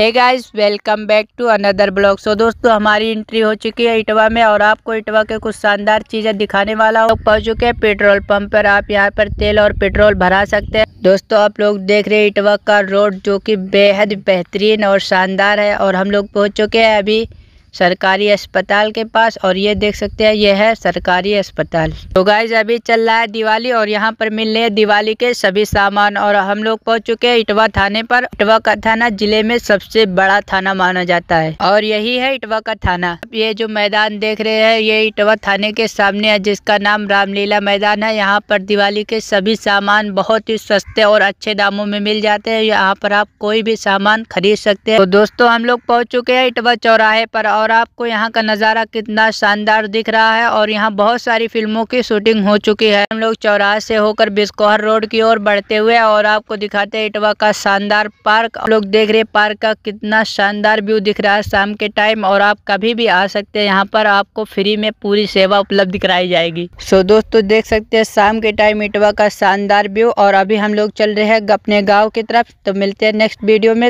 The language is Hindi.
hey guys welcome back to another blog so दोस्तों हमारी एंट्री हो चुकी है इटवा में और आपको इटवा के कुछ शानदार चीज़ें दिखाने वाला हो पहुंच चुके हैं पेट्रोल पंप पर आप यहां पर तेल और पेट्रोल भरा सकते हैं दोस्तों आप लोग देख रहे हैं इटवा का रोड जो कि बेहद बेहतरीन और शानदार है और हम लोग पहुँच चुके हैं अभी सरकारी अस्पताल के पास और ये देख सकते हैं ये है सरकारी अस्पताल तो गाइज अभी चल रहा है दिवाली और यहाँ पर मिल रहे हैं दिवाली के सभी सामान और हम लोग पहुँच चुके हैं इटवा थाने पर इटवा का थाना जिले में सबसे बड़ा थाना माना जाता है और यही है इटवा का थाना ये जो मैदान देख रहे हैं ये इटवा थाने के सामने है जिसका नाम रामलीला मैदान है यहाँ पर दिवाली के सभी सामान बहुत ही सस्ते और अच्छे दामों में मिल जाते हैं यहाँ पर आप कोई भी सामान खरीद सकते हैं तो दोस्तों हम लोग पहुँच चुके हैं इटवा चौराहे पर और आपको यहाँ का नज़ारा कितना शानदार दिख रहा है और यहाँ बहुत सारी फिल्मों की शूटिंग हो चुकी है हम लोग चौराहे से होकर बिस्कोहर रोड की ओर बढ़ते हुए और आपको दिखाते हैं इटवा का शानदार पार्क लोग देख रहे पार्क का कितना शानदार व्यू दिख रहा है शाम के टाइम और आप कभी भी आ सकते हैं यहाँ पर आपको फ्री में पूरी सेवा उपलब्ध कराई जाएगी सो दोस्तों देख सकते हैं शाम के टाइम इटवा का शानदार व्यू और अभी हम लोग चल रहे हैं अपने गाँव की तरफ तो मिलते हैं नेक्स्ट वीडियो में